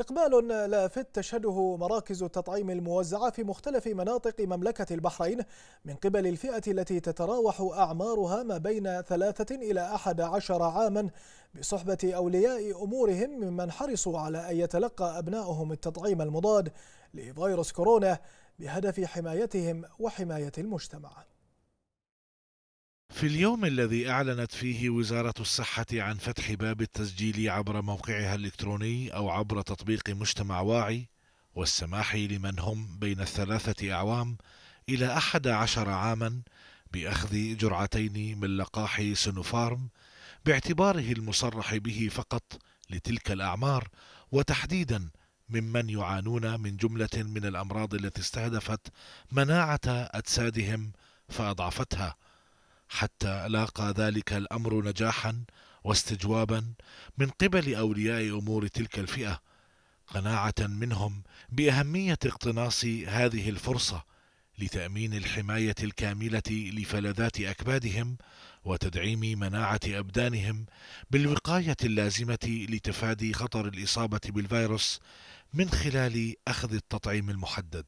إقبال لافت تشهده مراكز التطعيم الموزعة في مختلف مناطق مملكة البحرين من قبل الفئة التي تتراوح أعمارها ما بين ثلاثة إلى أحد عشر عاما بصحبة أولياء أمورهم ممن حرصوا على أن يتلقى أبنائهم التطعيم المضاد لفيروس كورونا بهدف حمايتهم وحماية المجتمع في اليوم الذي أعلنت فيه وزارة الصحة عن فتح باب التسجيل عبر موقعها الإلكتروني أو عبر تطبيق مجتمع واعي والسماح لمن هم بين الثلاثة أعوام إلى أحد عشر عاما بأخذ جرعتين من لقاح سينوفارم باعتباره المصرح به فقط لتلك الأعمار وتحديدا ممن يعانون من جملة من الأمراض التي استهدفت مناعة أجسادهم فأضعفتها حتى لاقى ذلك الامر نجاحا واستجوابا من قبل اولياء امور تلك الفئه قناعه منهم باهميه اقتناص هذه الفرصه لتامين الحمايه الكامله لفلذات اكبادهم وتدعيم مناعه ابدانهم بالوقايه اللازمه لتفادي خطر الاصابه بالفيروس من خلال اخذ التطعيم المحدد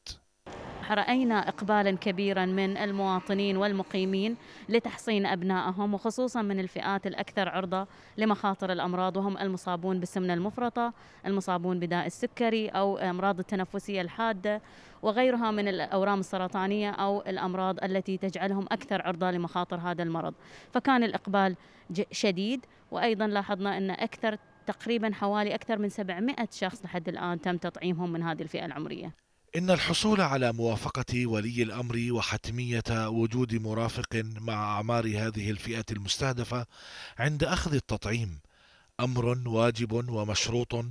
رأينا إقبالا كبيرا من المواطنين والمقيمين لتحصين أبنائهم وخصوصا من الفئات الأكثر عرضة لمخاطر الأمراض وهم المصابون بالسمنة المفرطة المصابون بداء السكري أو أمراض التنفسية الحادة وغيرها من الأورام السرطانية أو الأمراض التي تجعلهم أكثر عرضة لمخاطر هذا المرض فكان الإقبال شديد وأيضا لاحظنا أن أكثر تقريبا حوالي أكثر من 700 شخص لحد الآن تم تطعيمهم من هذه الفئة العمرية إن الحصول على موافقة ولي الأمر وحتمية وجود مرافق مع أعمار هذه الفئة المستهدفة عند أخذ التطعيم أمر واجب ومشروط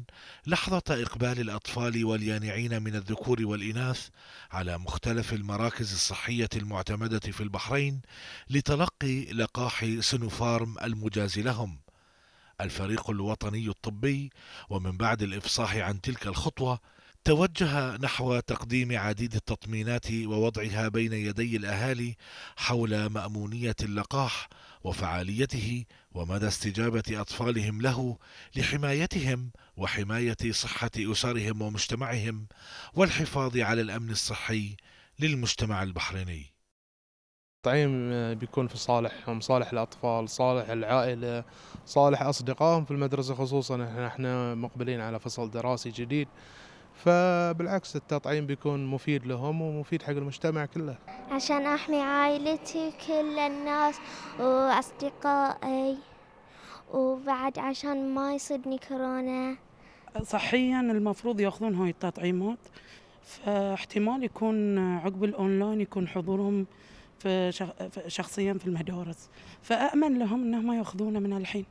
لحظة إقبال الأطفال واليانعين من الذكور والإناث على مختلف المراكز الصحية المعتمدة في البحرين لتلقي لقاح سينوفارم المجاز لهم. الفريق الوطني الطبي ومن بعد الإفصاح عن تلك الخطوة توجه نحو تقديم عديد التطمينات ووضعها بين يدي الاهالي حول مامونيه اللقاح وفعاليته ومدى استجابه اطفالهم له لحمايتهم وحمايه صحه اسرهم ومجتمعهم والحفاظ على الامن الصحي للمجتمع البحريني. التطعيم آه، بيكون في صالحهم صالح الاطفال صالح العائله صالح اصدقائهم في المدرسه خصوصا احنا مقبلين على فصل دراسي جديد فبالعكس التطعيم بيكون مفيد لهم ومفيد حق المجتمع كله عشان أحمي عائلتي كل الناس وأصدقائي وبعد عشان ما يصيبني كورونا صحيا المفروض ياخذون هاي التطعيمات فاحتمال يكون عقب الاونلاين يكون حضورهم شخصيا في المدارس فامن لهم انهم ياخذونه من الحين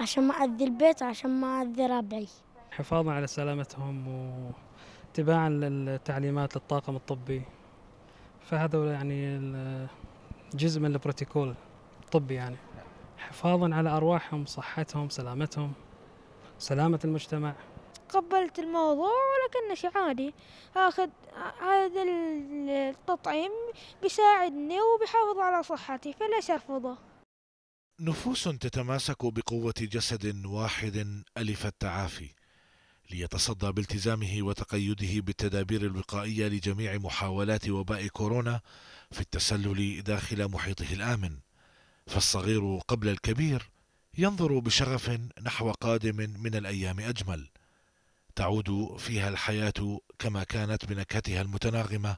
عشان ما اذي البيت عشان ما اذي ربعي حفاظا على سلامتهم واتباعا للتعليمات للطاقم الطبي فهذا يعني جزء من البروتوكول الطبي يعني حفاظا على أرواحهم صحتهم سلامتهم سلامة المجتمع قبلت الموضوع ولكن شيء عادي اخذ هذا التطعيم بيساعدني وبيحافظ على صحتي فليش ارفضه نفوس تتماسك بقوه جسد واحد الف التعافي ليتصدى بالتزامه وتقيده بالتدابير الوقائية لجميع محاولات وباء كورونا في التسلل داخل محيطه الآمن فالصغير قبل الكبير ينظر بشغف نحو قادم من الأيام أجمل تعود فيها الحياة كما كانت بنكهتها المتناغمة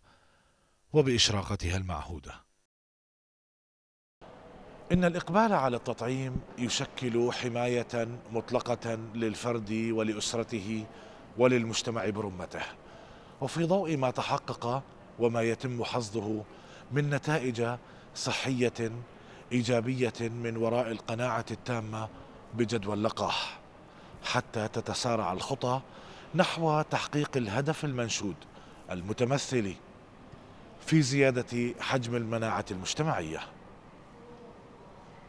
وبإشراقتها المعهودة إن الإقبال على التطعيم يشكل حماية مطلقة للفرد ولأسرته وللمجتمع برمته وفي ضوء ما تحقق وما يتم حصده من نتائج صحية إيجابية من وراء القناعة التامة بجدوى اللقاح حتى تتسارع الخطى نحو تحقيق الهدف المنشود المتمثل في زيادة حجم المناعة المجتمعية